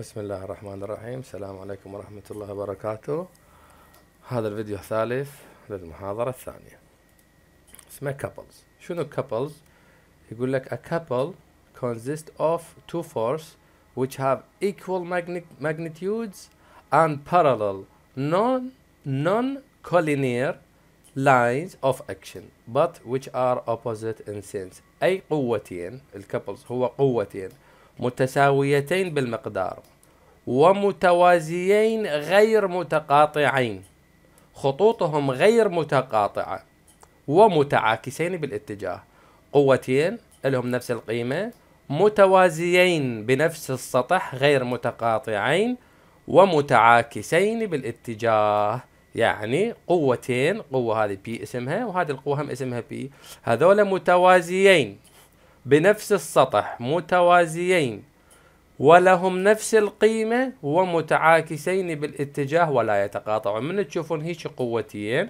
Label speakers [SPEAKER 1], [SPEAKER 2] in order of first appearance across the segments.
[SPEAKER 1] بسم الله الرحمن الرحيم السلام عليكم ورحمة الله وبركاته هذا الفيديو الثالث للمحاضرة الثانية اسمه couples شنو couples يقول لك a couple consist of two forces which have equal magnitudes and parallel non non-collinear lines of action but which are opposite in sense أي قوتين الكابلز هو قوتين متساويتين بالمقدار ومتوازيين غير متقاطعين خطوطهم غير متقاطعة ومتعاكسين بالاتجاه قوتين لهم نفس القيمة متوازيين بنفس السطح غير متقاطعين ومتعاكسين بالاتجاه يعني قوتين قوة هذه بي اسمها وهذه القوة هم اسمها بي هذول متوازيين بنفس السطح متوازيين ولهم نفس القيمة ومتعاكسين بالاتجاه ولا يتقاطعون من تشوفون هيك قوتين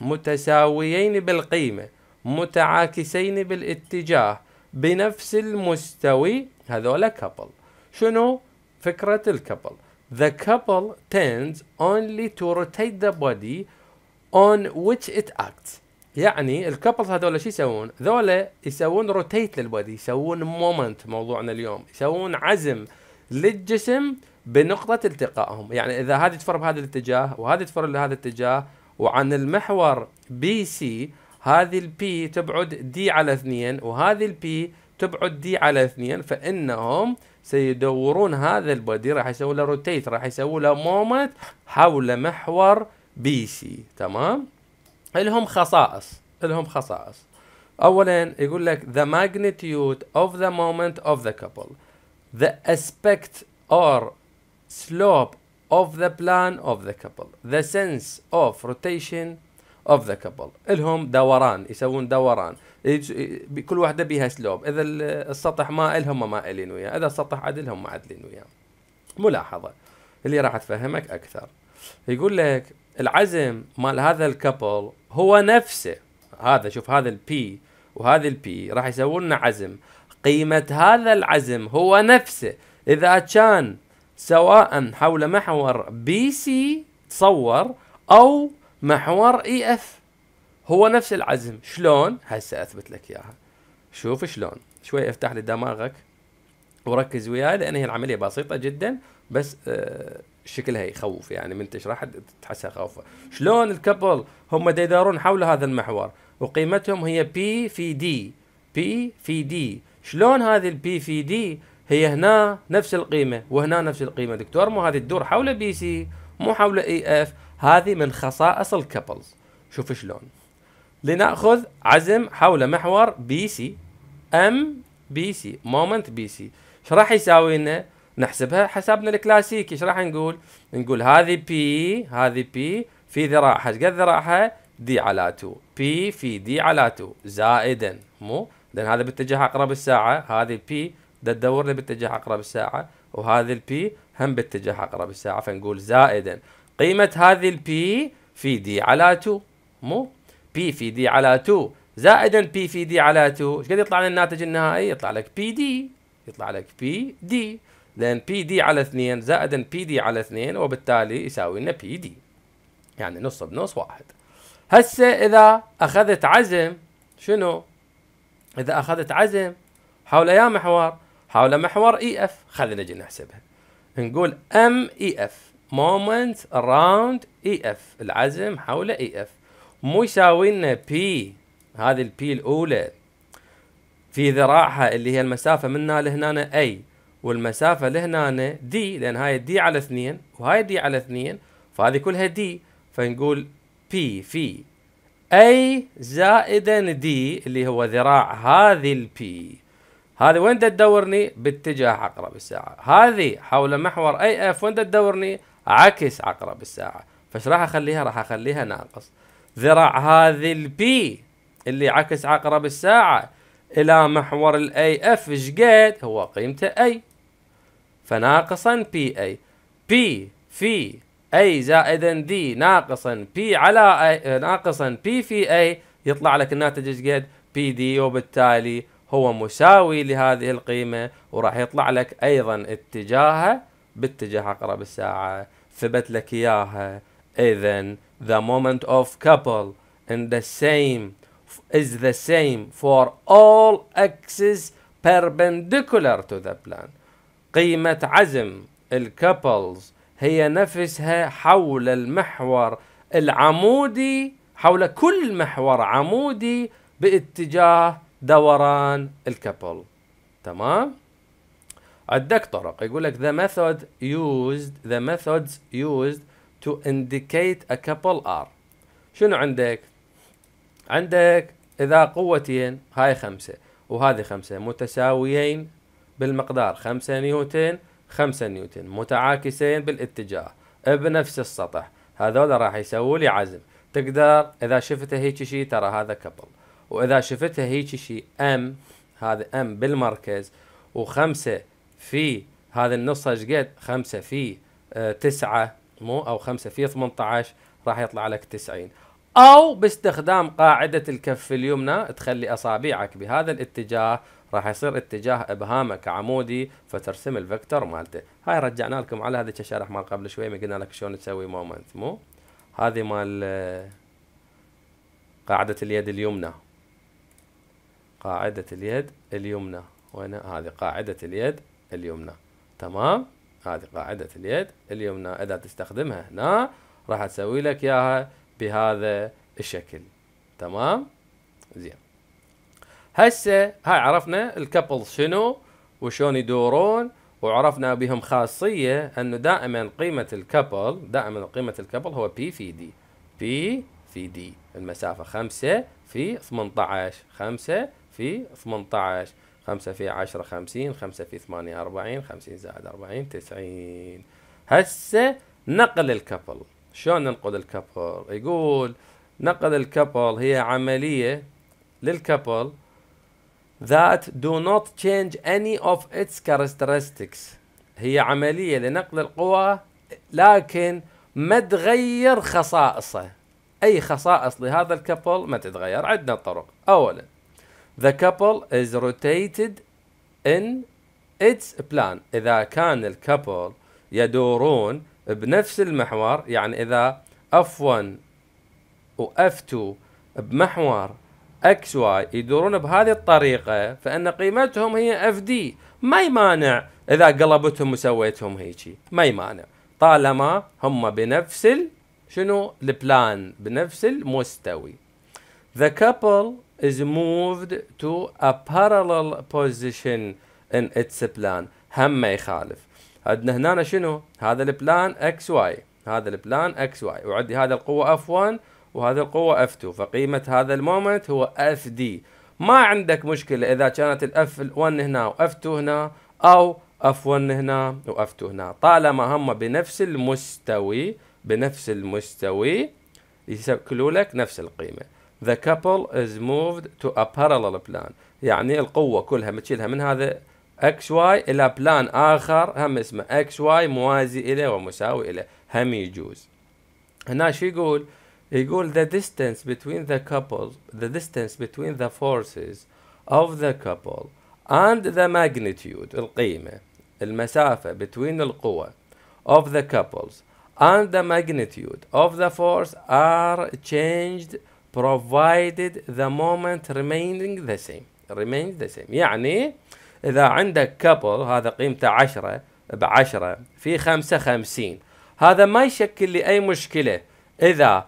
[SPEAKER 1] متساويين بالقيمة متعاكسين بالاتجاه بنفس المستوي هذولا كابل شنو فكرة الكابل The couple tends only to rotate the body on which it acts يعني الكابلز هذول شو يسوون؟ ذولا يسوون روتيت للبودي، يسوون مومنت موضوعنا اليوم، يسوون عزم للجسم بنقطة التقائهم، يعني إذا هذه تفر بهذا الاتجاه وهذه تفر لهذا الاتجاه وعن المحور بي سي هذه البي تبعد دي على اثنين وهذه البي تبعد دي على اثنين فإنهم سيدورون هذا البودي راح يسوون له روتيت راح يسوون له مومنت حول محور بي سي تمام؟ لهم خصائص لهم خصائص اولا يقول لك the magnitude of the moment of the couple the aspect or slope of the plan of the couple the sense of rotation of the couple الهم دوران يسوون دوران كل واحدة بيها سلوب اذا السطح ما الهم ما الين وياه اذا السطح عدل هم عدلين وياه ملاحظة اللي راح تفهمك اكثر يقول لك العزم مال هذا الكبل هو نفسه هذا شوف هذا البي وهذا البي راح يسوون لنا عزم قيمة هذا العزم هو نفسه إذا كان سواء حول محور بي سي تصور أو محور اي e اف هو نفس العزم شلون هسه اثبت لك اياها شوف شلون شوي افتح لي دماغك وركز وياي لان هي العمليه بسيطه جدا بس أه شكلها يخوف يعني من تشرح تحسها خوفه شلون الكبل هم يدارون حول هذا المحور وقيمتهم هي بي في دي بي في دي شلون هذه البي في دي هي هنا نفس القيمة وهنا نفس القيمة دكتور مو هذه تدور حول بي سي مو حول اي e اف هذه من خصائص الكبلز شوف شلون لنأخذ عزم حول محور بي سي ام بي سي مومنت بي سي ايش راح يساوي لنا نحسبها حسابنا الكلاسيكي ايش راح نقول؟ نقول هذه بي هذه بي في ذراعها ايش قد ذراعها؟ دي على 2 بي في دي على 2 زائدا مو؟ لان هذا باتجاه اقرب الساعه هذه بي تدور لي باتجاه اقرب الساعه وهذه البي هم باتجاه اقرب الساعه فنقول زائدا قيمه هذه البي في دي على 2 مو؟ بي في دي على 2 زائدا بي في دي على 2 ايش قد يطلع لنا الناتج النهائي؟ يطلع لك بي دي يطلع لك بي دي لأن بي دي على 2 زائد بي دي على 2 وبالتالي يساوي لنا بي دي يعني نص بنص واحد هسه إذا أخذت عزم شنو؟ إذا أخذت عزم حول يا محور حول محور اي e اف خلينا نجي نحسبها نقول ام اي اف مومنت اراوند اي اف العزم حول اي e اف مو يساوي لنا بي هذه البي الاولى في ذراعها اللي هي المسافه هنا لهنا اي والمسافة لهنا دي لأن هاي دي على اثنين وهاي دي على اثنين فهذه كلها دي فنقول بي في أي زائدا دي اللي هو ذراع هذه البي هذه وين تدورني باتجاه عقرب الساعة هذه حول محور أي اف وين تدورني عكس عقرب الساعة فايش راح أخليها راح أخليها ناقص ذراع هذه البي اللي عكس عقرب الساعة إلى محور الاي اف ايش هو قيمته اي فناقصا بي اي بي في اي زائدا دي ناقصا بي على اي آه، ناقصا بي في اي يطلع لك الناتج ايش قد بي دي وبالتالي هو مساوي لهذه القيمة وراح يطلع لك ايضا اتجاهه باتجاه عقرب الساعة ثبت لك اياها اذا the moment of couple in the same is the same for all axes perpendicular to the plan قيمة عزم الكابلز هي نفسها حول المحور العمودي حول كل محور عمودي باتجاه دوران الكابل تمام عندك طرق يقول لك the method used the methods used to indicate a couple are شنو عندك عندك إذا قوتين هاي خمسة وهذه خمسة متساويين بالمقدار 5 نيوتن 5 نيوتن متعاكسين بالاتجاه بنفس السطح هذول راح يسووا لي عزم تقدر اذا شفته هيك شيء ترى هذا كبل واذا شفته هيك شيء ام هذا ام بالمركز وخمسة في هذا النص ايش قد خمسة في اه تسعة مو او خمسة في 18 راح يطلع لك 90 او باستخدام قاعدة الكف اليمنى تخلي اصابعك بهذا الاتجاه راح يصير اتجاه ابهامك عمودي فترسم الفكتور مالته هاي رجعنا لكم على هذا الشرح مال قبل شوي ما قلنا لك شلون تسوي مومنت مو هذه مال آه، قاعدة اليد اليمنى قاعدة اليد اليمنى وين هذه قاعدة اليد اليمنى تمام هذه قاعدة اليد اليمنى إذا تستخدمها هنا راح تسوي لك إياها بهذا الشكل تمام زين هسه هاي عرفنا الكابل شنو وشون يدورون وعرفنا بهم خاصيه انه دائما قيمه الكابل دائما قيمه الكابل هو بي في دي بي في دي المسافه 5 في 18 5 في 18 5 في 10 50 5 في 8 40 50 زائد 40 90 هسه نقل الكابل شلون ننقل الكابل يقول نقل الكابل هي عمليه للكابل that do not change any of its characteristics هي عملية لنقل القوى لكن ما تغير خصائصه أي خصائص لهذا الكابل ما تتغير عندنا طرق أولا the couple is rotated in its plan إذا كان الكابل يدورون بنفس المحور يعني إذا F1 و F2 بمحور اكس واي يدورون بهذه الطريقه فان قيمتهم هي اف دي ما يمانع اذا قلبتهم وسويتهم هيجي ما يمانع طالما هم بنفس ال شنو البلان بنفس المستوي the couple is moved to a parallel position in its plan هم ما يخالف عندنا هنا شنو هذا البلان اكس واي هذا البلان اكس واي وعندي هذا القوه اف 1 وهذه القوة F2 فقيمة هذا المومنت هو FD ما عندك مشكلة إذا كانت الأف 1 هنا وأف 2 هنا أو F1 هنا وأف 2 هنا طالما هم بنفس المستوي بنفس المستوي يشكلوا لك نفس القيمة The couple is moved to a parallel plan يعني القوة كلها متشيلها من هذا اكس واي الى بلان اخر هم اسمه اكس واي موازي اليه ومساوي اليه هم يجوز هنا شو يقول؟ يقول the distance between the couple the distance between the forces of the couple and the magnitude القيمة المسافة between القوى of the couples and the magnitude of the force are changed provided the moment remaining the same remains the same يعني إذا عندك couple هذا قيمته عشرة بعشرة في خمسة خمسين هذا ما يشكل لي أي مشكلة إذا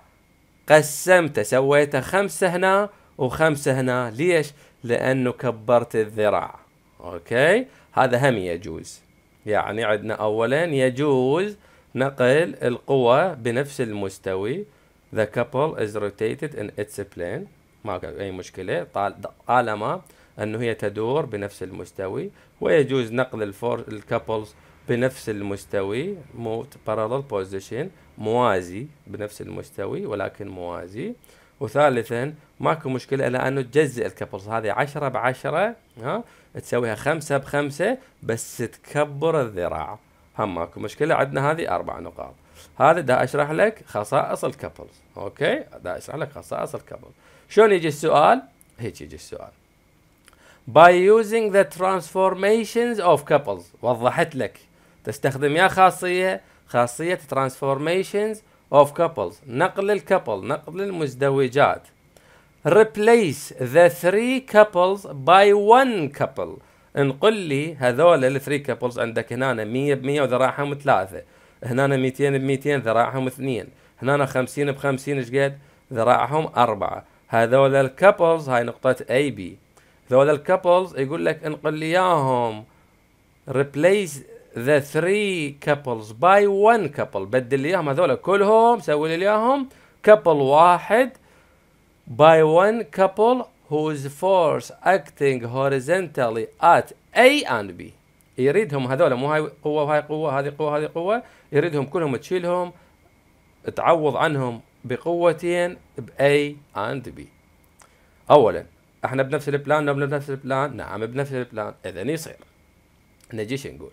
[SPEAKER 1] قسمته سويته خمسة هنا وخمسة هنا ليش؟ لأنه كبرت الذراع أوكي هذا هم يجوز يعني عندنا أولا يجوز نقل القوة بنفس المستوي The couple is rotated in its plane ما أي مشكلة طالما أنه هي تدور بنفس المستوي ويجوز نقل الفور الكابلز بنفس المستوي موت parallel position موازي بنفس المستوي ولكن موازي وثالثا ماكو مشكلة إلا أنه تجزئ الكبلز هذه عشرة بعشرة ها تسويها خمسة بخمسة بس تكبر الذراع هم ماكو مشكلة عندنا هذه أربع نقاط هذا دا أشرح لك خصائص الكبلز أوكي دا أشرح لك خصائص الكبل شلون يجي السؤال هيك يجي السؤال by using the transformations of couples وضحت لك تستخدم يا خاصية خاصية transformations اوف كابلز نقل الكابل نقل المزدوجات replace the three couples by one couple انقل لي هذول الثري كابلز عندك هنا 100 ب 100 وذراعهم ثلاثه هنا 200 ب 200 ذراعهم اثنين هنا 50 ب 50 ايش قد ذراعهم اربعه هذول الكابلز هاي نقطه اي بي هذول الكابلز يقول لك انقل لي اياهم replace ذا ثري كابلز باي 1 كابل بدل لي اياهم هذول كلهم سوي لي اياهم كابل واحد باي 1 كابل whose force acting horizontally at A and B يريدهم هذول مو هاي قوة وهاي قوة هذه قوة هذه قوة يريدهم كلهم تشيلهم تعوض عنهم بقوتين ب A and B أولا احنا بنفس البلان نبنى بنفس البلان نعم بنفس البلان إذا يصير نجيش نقول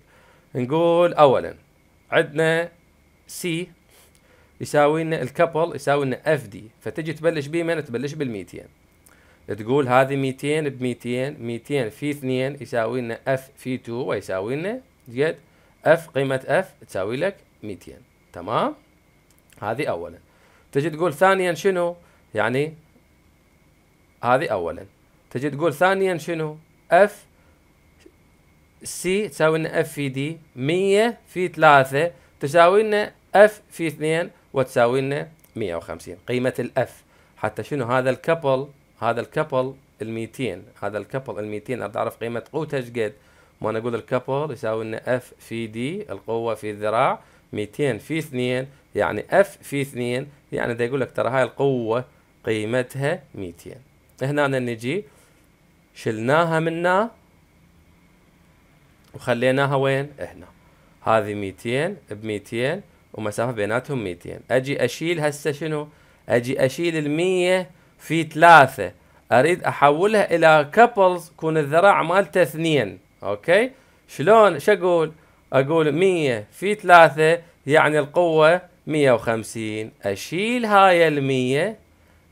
[SPEAKER 1] نقول اولا عندنا سي يساوي لنا الكبل يساوي لنا اف دي فتجي تبلش من تبلش بال 200 تقول هذه 200 ب 200 200 في 2 يساوي لنا اف في 2 ويساوي لنا قد اف قيمه اف تساوي لك 200 تمام هذه اولا تجي تقول ثانيا شنو يعني هذه اولا تجي تقول ثانيا شنو اف سي تساوي لنا اف في دي 100 في 3 تساوي لنا اف في 2 وتساوي لنا 150 قيمة الاف حتى شنو هذا الكبل هذا الكبل ال 200 هذا الكبل ال 200 اريد اعرف قيمة قوته ايش قد ما انا اقول الكبل يساوي لنا اف في دي القوة في الذراع 200 في 2 يعني اف في 2 يعني ده يقول لك ترى هاي القوة قيمتها 200 هنا نجي شلناها منا وخليناها وين؟ هنا هذه 200 ب 200 ومسافه بيناتهم 200 اجي اشيل هسه شنو؟ اجي اشيل ال 100 في 3 اريد احولها الى كابلز يكون الذراع مالته اثنين اوكي؟ شلون؟ شو اقول؟ اقول 100 في 3 يعني القوه 150 اشيل هاي ال 100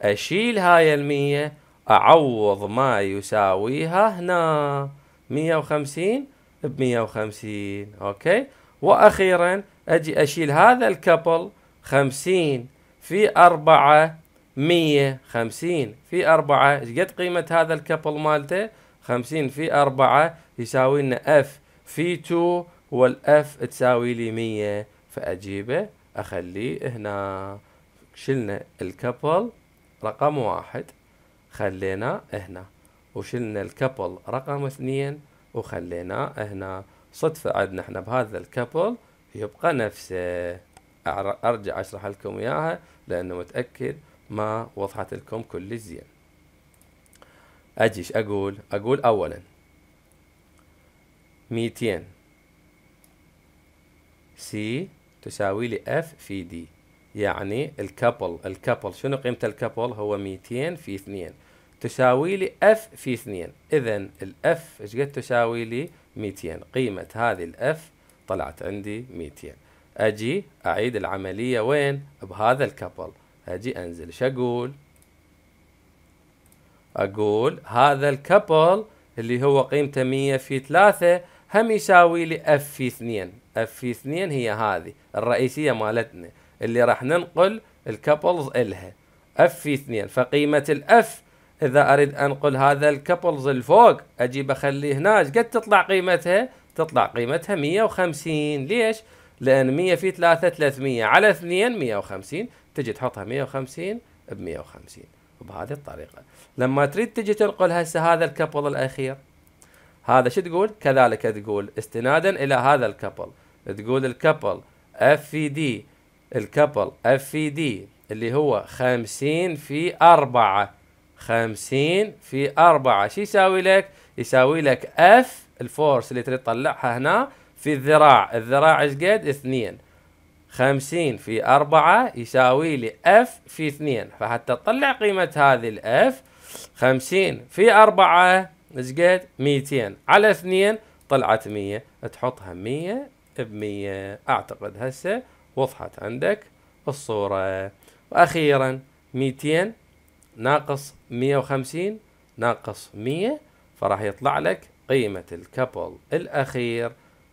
[SPEAKER 1] اشيل هاي ال 100 اعوض ما يساويها هنا 150 ب 150 اوكي واخيرا اجي اشيل هذا الكابل 50 في 4 150 في 4 ايش قد قيمه هذا الكابل مالته 50 في 4 يساوي لنا اف في 2 والاف تساوي لي 100 فاجيبه اخليه هنا شلنا الكابل رقم واحد خلينا هنا وشلنا الكابل رقم اثنين وخليناه هنا صدفة عندنا احنا بهذا الكابل يبقى نفسه آه، ارجع اشرح لكم اياها لانه متأكد ما وضحت لكم كل زين اجيش اقول اقول اولا ميتين سي تساوي لي اف في دي يعني الكابل الكابل شنو قيمة الكابل هو 200 في 2 تساوي لي اف في 2 اذا الاف ايش قد تساوي لي 200 قيمه هذه الاف طلعت عندي 200 اجي اعيد العمليه وين بهذا الكبل اجي انزل ايش اقول اقول هذا الكبل اللي هو قيمته 100 في 3 هم يساوي لي اف في 2 اف في 2 هي هذه الرئيسيه مالتنا اللي راح ننقل الكبلز الها اف في 2 فقيمه الاف اذا اريد انقل هذا الكبلز الفوق اجيب اخليه هناك قد تطلع قيمتها تطلع قيمتها 150 ليش لان 100 في 3 300 على 2 150 تجي تحطها 150 ب 150 وبهذه الطريقه لما تريد تجي تنقل هسه هذا الكبل الاخير هذا شو تقول كذلك تقول استنادا الى هذا الكبل تقول الكبل اف في e دي الكبل اف في e دي اللي هو 50 في 4 50 في 4 شو يساوي لك؟ يساوي لك اف الفورس اللي تريد تطلعها هنا في الذراع الذراع ايش قد؟ اثنين 50 في 4 يساوي لي اف في 2 فحتى تطلع قيمة هذه الاف 50 في 4 ايش قد؟ 200 على 2 طلعت 100 تحطها 100 ب 100 اعتقد هسه وضحت عندك الصورة واخيرا 200 ناقص 150 ناقص 100 فراح يطلع لك قيمة الكبل الأخير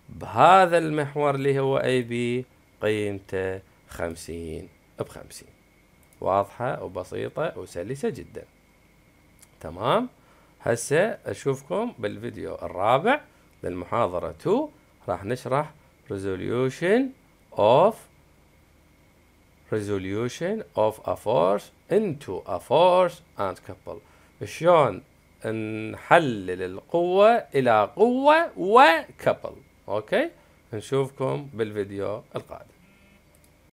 [SPEAKER 1] بهذا المحور اللي هو اي بي قيمته 50 ب 50 واضحة وبسيطة وسلسة جدا تمام هسه اشوفكم بالفيديو الرابع للمحاضرة 2 راح نشرح resolution of resolution of a force into a force and couple شلون نحلل القوة إلى قوة وكبل أوكي نشوفكم بالفيديو القادم